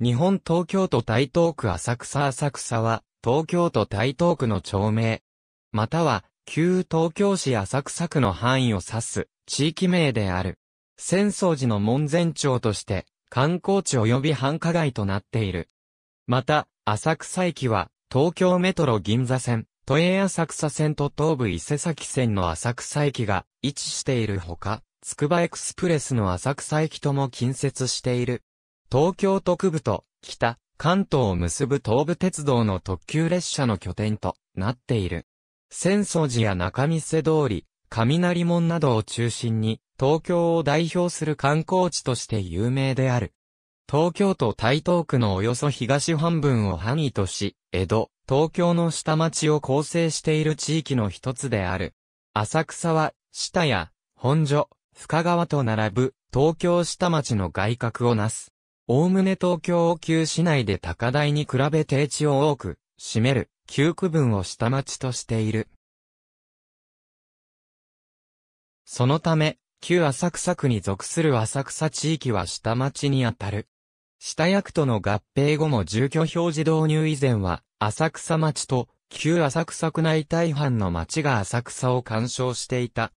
日本東京都台東区浅草浅草は、東京都台東区の町名。または、旧東京市浅草区の範囲を指す、地域名である。浅草寺の門前町として、観光地及び繁華街となっている。また、浅草駅は、東京メトロ銀座線、都営浅草線と東武伊勢崎線の浅草駅が位置しているほか、つくばエクスプレスの浅草駅とも近接している。東京特部と北、関東を結ぶ東武鉄道の特急列車の拠点となっている。浅草寺や中見世通り、雷門などを中心に、東京を代表する観光地として有名である。東京都台東区のおよそ東半分を範囲とし、江戸、東京の下町を構成している地域の一つである。浅草は、下や、本所、深川と並ぶ、東京下町の外郭をなす。おおむね東京を旧市内で高台に比べ低地を多く、占める、旧区分を下町としている。そのため、旧浅草区に属する浅草地域は下町にあたる。下役との合併後も住居表示導入以前は、浅草町と旧浅草区内大半の町が浅草を干渉していた。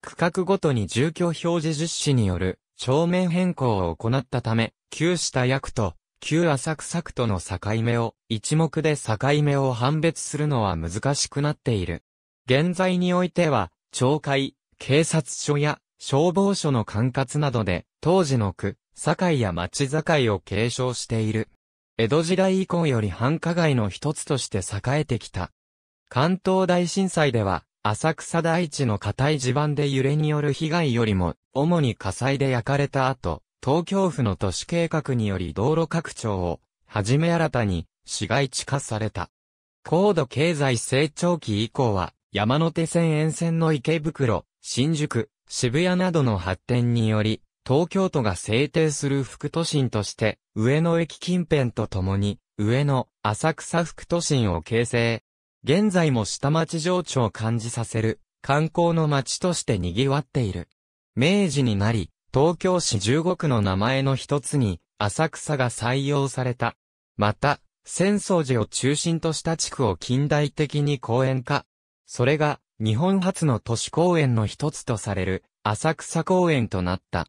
区画ごとに住居表示実施による、町面変更を行ったため、旧下役と旧浅草区との境目を、一目で境目を判別するのは難しくなっている。現在においては、町会、警察署や消防署の管轄などで、当時の区、境や町境を継承している。江戸時代以降より繁華街の一つとして栄えてきた。関東大震災では、浅草大地の固い地盤で揺れによる被害よりも、主に火災で焼かれた後、東京府の都市計画により道路拡張を、はじめ新たに、市街地化された。高度経済成長期以降は、山手線沿線の池袋、新宿、渋谷などの発展により、東京都が制定する副都心として、上野駅近辺とともに、上野、浅草副都心を形成。現在も下町情緒を感じさせる、観光の街として賑わっている。明治になり、東京市15区の名前の一つに、浅草が採用された。また、浅草寺を中心とした地区を近代的に公園化。それが、日本初の都市公園の一つとされる、浅草公園となった。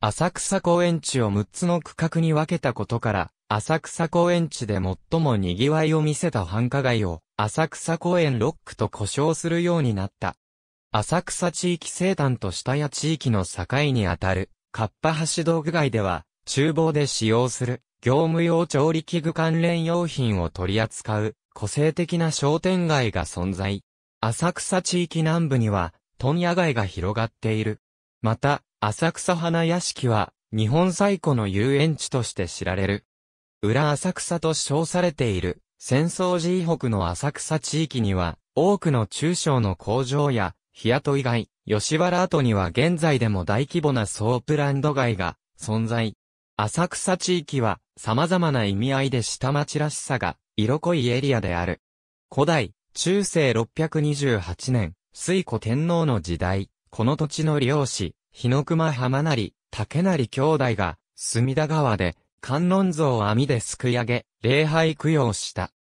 浅草公園地を6つの区画に分けたことから、浅草公園地で最も賑わいを見せた繁華街を、浅草公園ロックと呼称するようになった。浅草地域生誕と下谷地域の境にあたる、カッパ橋道具街では、厨房で使用する、業務用調理器具関連用品を取り扱う、個性的な商店街が存在。浅草地域南部には、問屋街が広がっている。また、浅草花屋敷は、日本最古の遊園地として知られる。裏浅草と称されている、浅草寺以北の浅草地域には、多くの中小の工場や日雇い街、吉原跡には現在でも大規模なソープランド街が存在。浅草地域は様々な意味合いで下町らしさが色濃いエリアである。古代、中世628年、水古天皇の時代、この土地の漁師、日の熊浜成、竹成兄弟が、隅田川で、観音像を網ですくい上げ、礼拝供養した。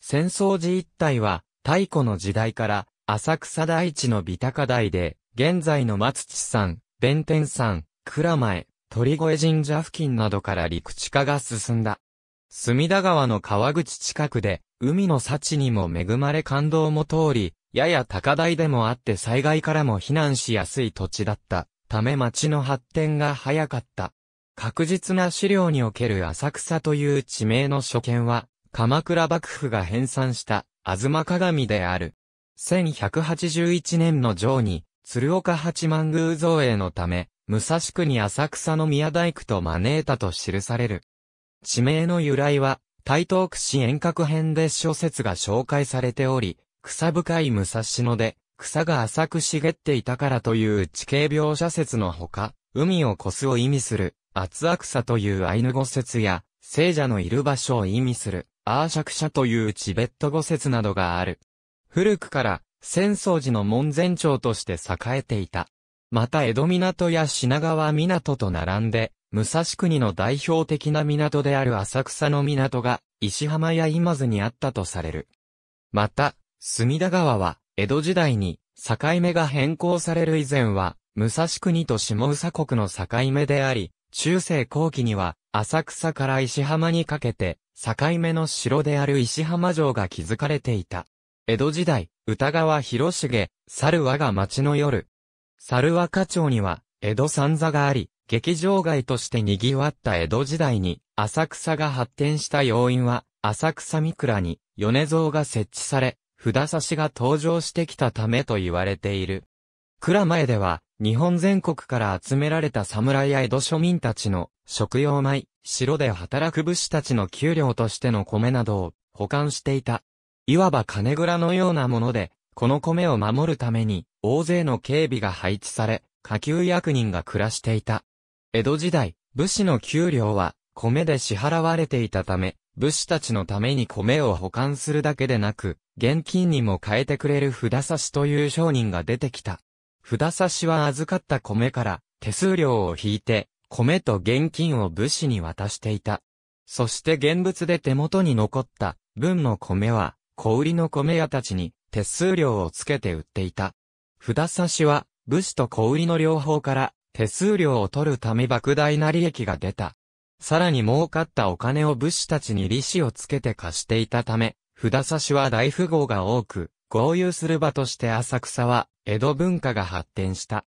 戦争時一帯は、太古の時代から、浅草大地の美高台で、現在の松地山、弁天山、蔵前、鳥越神社付近などから陸地化が進んだ。隅田川の川口近くで、海の幸にも恵まれ感動も通り、やや高台でもあって災害からも避難しやすい土地だったため町の発展が早かった。確実な資料における浅草という地名の所見は、鎌倉幕府が編纂した、吾妻鏡である。1181年の上に、鶴岡八幡宮造営のため、武蔵区に浅草の宮大工と招いたと記される。地名の由来は、台東区市遠隔編で諸説が紹介されており、草深い武蔵野で、草が浅く茂っていたからという地形描写説のほか、海を越すを意味する、厚悪さというアイヌ語説や、聖者のいる場所を意味する、アーシャクシャというチベット語説などがある。古くから浅草寺の門前町として栄えていた。また江戸港や品川港と並んで、武蔵国の代表的な港である浅草の港が石浜や今津にあったとされる。また、隅田川は江戸時代に境目が変更される以前は、武蔵国と下佐国の境目であり、中世後期には浅草から石浜にかけて境目の城である石浜城が築かれていた。江戸時代、歌川広重、猿和が町の夜。猿和課町には、江戸三座があり、劇場街として賑わった江戸時代に、浅草が発展した要因は、浅草三倉に、米蔵が設置され、札差しが登場してきたためと言われている。蔵前では、日本全国から集められた侍や江戸庶民たちの、食用米、城で働く武士たちの給料としての米などを、保管していた。いわば金蔵のようなもので、この米を守るために、大勢の警備が配置され、下級役人が暮らしていた。江戸時代、武士の給料は、米で支払われていたため、武士たちのために米を保管するだけでなく、現金にも変えてくれる札差しという商人が出てきた。札差しは預かった米から、手数料を引いて、米と現金を武士に渡していた。そして現物で手元に残った、分の米は、小売りの米屋たちに手数料をつけて売っていた。札差しは、武士と小売りの両方から手数料を取るため莫大な利益が出た。さらに儲かったお金を武士たちに利子をつけて貸していたため、札差しは大富豪が多く、合流する場として浅草は、江戸文化が発展した。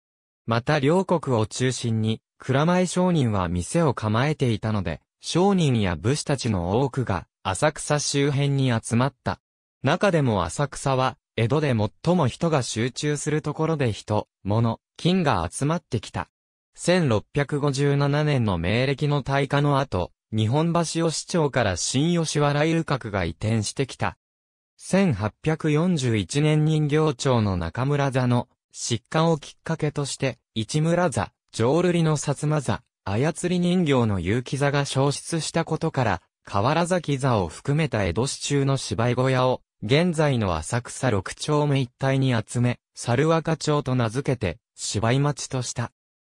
また両国を中心に、蔵前商人は店を構えていたので、商人や武士たちの多くが、浅草周辺に集まった。中でも浅草は、江戸で最も人が集中するところで人、物、金が集まってきた。1657年の明暦の大火の後、日本橋を市長から新吉原遊郭が移転してきた。1841年人形町の中村座の疾患をきっかけとして、市村座、浄瑠璃の薩摩座、操り人形の結城座が消失したことから、河原崎座を含めた江戸市中の芝居小屋を現在の浅草六丁目一帯に集め、猿若町と名付けて、芝居町とした。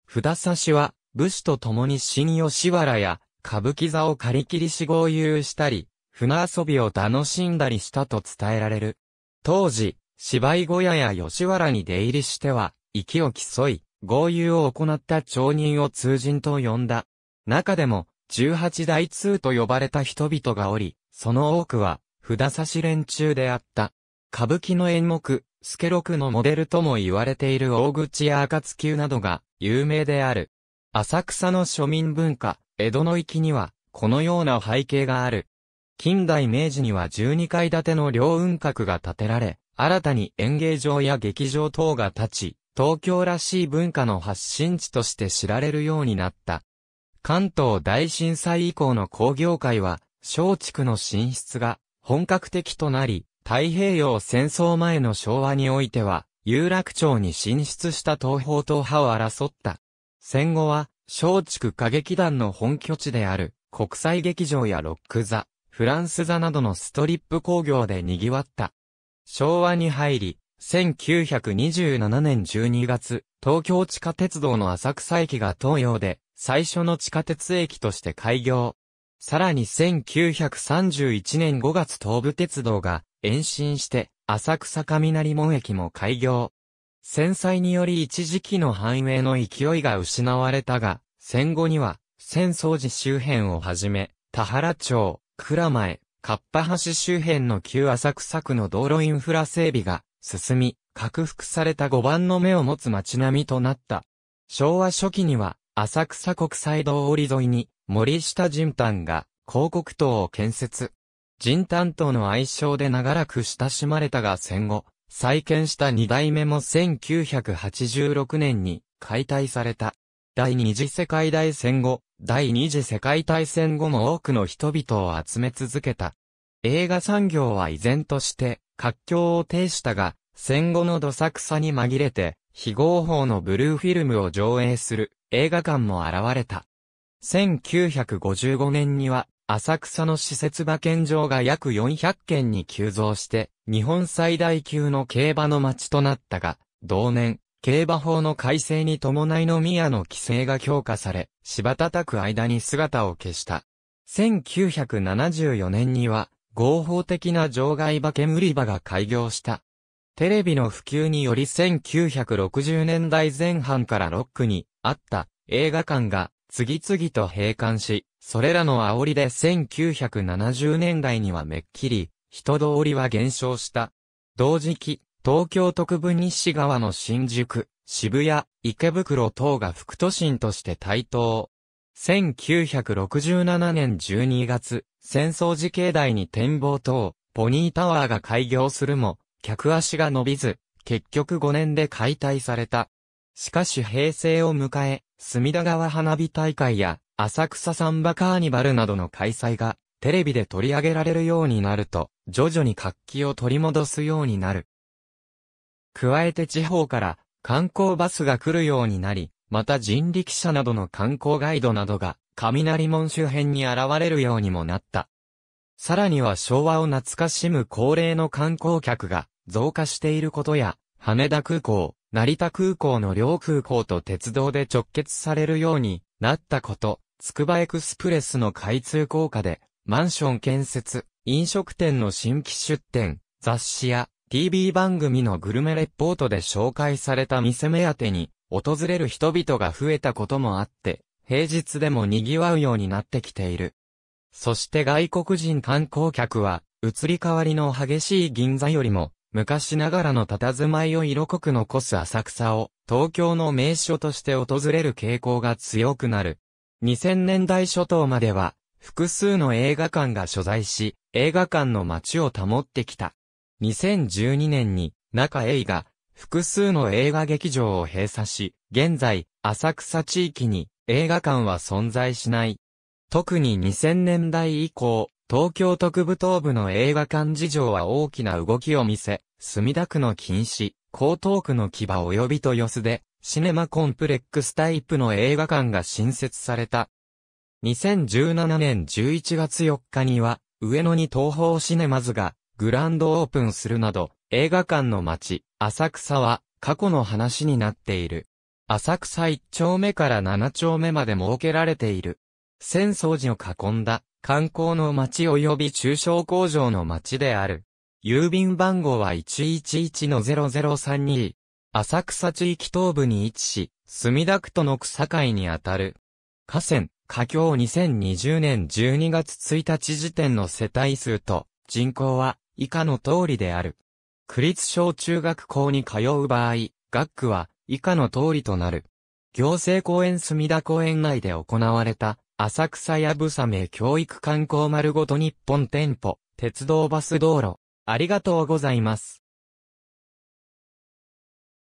札差しは、武士と共に新吉原や、歌舞伎座を借り切りし合流したり、船遊びを楽しんだりしたと伝えられる。当時、芝居小屋や吉原に出入りしては、息を競い、合流を行った町人を通人と呼んだ。中でも、十八代通と呼ばれた人々がおり、その多くは、札差し連中であった。歌舞伎の演目、スケロクのモデルとも言われている大口や赤暁などが有名である。浅草の庶民文化、江戸の域には、このような背景がある。近代明治には12階建ての両雲閣が建てられ、新たに演芸場や劇場等が建ち、東京らしい文化の発信地として知られるようになった。関東大震災以降の工業界は、松竹の進出が本格的となり、太平洋戦争前の昭和においては、有楽町に進出した東方党派を争った。戦後は、松竹歌劇団の本拠地である、国際劇場やロック座、フランス座などのストリップ工業で賑わった。昭和に入り、1927年12月、東京地下鉄道の浅草駅が東洋で、最初の地下鉄駅として開業。さらに1931年5月東武鉄道が延伸して浅草雷門駅も開業。戦災により一時期の繁栄の勢いが失われたが、戦後には浅草寺周辺をはじめ、田原町、蔵前、かっぱ橋周辺の旧浅草区の道路インフラ整備が進み、拡幅された5番の目を持つ街並みとなった。昭和初期には、浅草国際通り沿いに、森下仁丹が広告塔を建設。仁丹との愛称で長らく親しまれたが戦後、再建した二代目も1986年に解体された。第二次世界大戦後、第二次世界大戦後も多くの人々を集め続けた。映画産業は依然として、活況を呈したが、戦後のどさくさに紛れて、非合法のブルーフィルムを上映する映画館も現れた。1955年には、浅草の施設馬券場が約400件に急増して、日本最大級の競馬の街となったが、同年、競馬法の改正に伴いの宮の規制が強化され、柴叩く間に姿を消した。1974年には、合法的な場外馬券売り場が開業した。テレビの普及により1960年代前半からロックにあった映画館が次々と閉館し、それらの煽りで1970年代にはめっきり、人通りは減少した。同時期、東京特部西側の新宿、渋谷、池袋等が副都心として台頭。1967年12月、戦争時境内に展望等、ポニータワーが開業するも、客足が伸びず、結局5年で解体された。しかし平成を迎え、隅田川花火大会や浅草サンバカーニバルなどの開催がテレビで取り上げられるようになると徐々に活気を取り戻すようになる。加えて地方から観光バスが来るようになり、また人力車などの観光ガイドなどが雷門周辺に現れるようにもなった。さらには昭和を懐かしむ高齢の観光客が増加していることや、羽田空港、成田空港の両空港と鉄道で直結されるようになったこと、つくばエクスプレスの開通効果で、マンション建設、飲食店の新規出店、雑誌や TV 番組のグルメレポートで紹介された店目当てに、訪れる人々が増えたこともあって、平日でも賑わうようになってきている。そして外国人観光客は、移り変わりの激しい銀座よりも、昔ながらの佇まいを色濃く残す浅草を東京の名所として訪れる傾向が強くなる。2000年代初頭までは複数の映画館が所在し、映画館の街を保ってきた。2012年に中映画、複数の映画劇場を閉鎖し、現在、浅草地域に映画館は存在しない。特に2000年代以降、東京特部東部の映画館事情は大きな動きを見せ、墨田区の禁止、江東区の牙及びと豊洲で、シネマコンプレックスタイプの映画館が新設された。2017年11月4日には、上野に東方シネマズがグランドオープンするなど、映画館の街、浅草は過去の話になっている。浅草1丁目から7丁目まで設けられている。浅草寺を囲んだ観光の街及び中小工場の街である。郵便番号は111-0032。浅草地域東部に位置し、墨田区との草海にあたる。河川、河境2020年12月1日時点の世帯数と人口は以下の通りである。区立小中学校に通う場合、学区は以下の通りとなる。行政公園墨田公園内で行われた浅草やぶさめ教育観光丸ごと日本店舗、鉄道バス道路。ありがとうございます。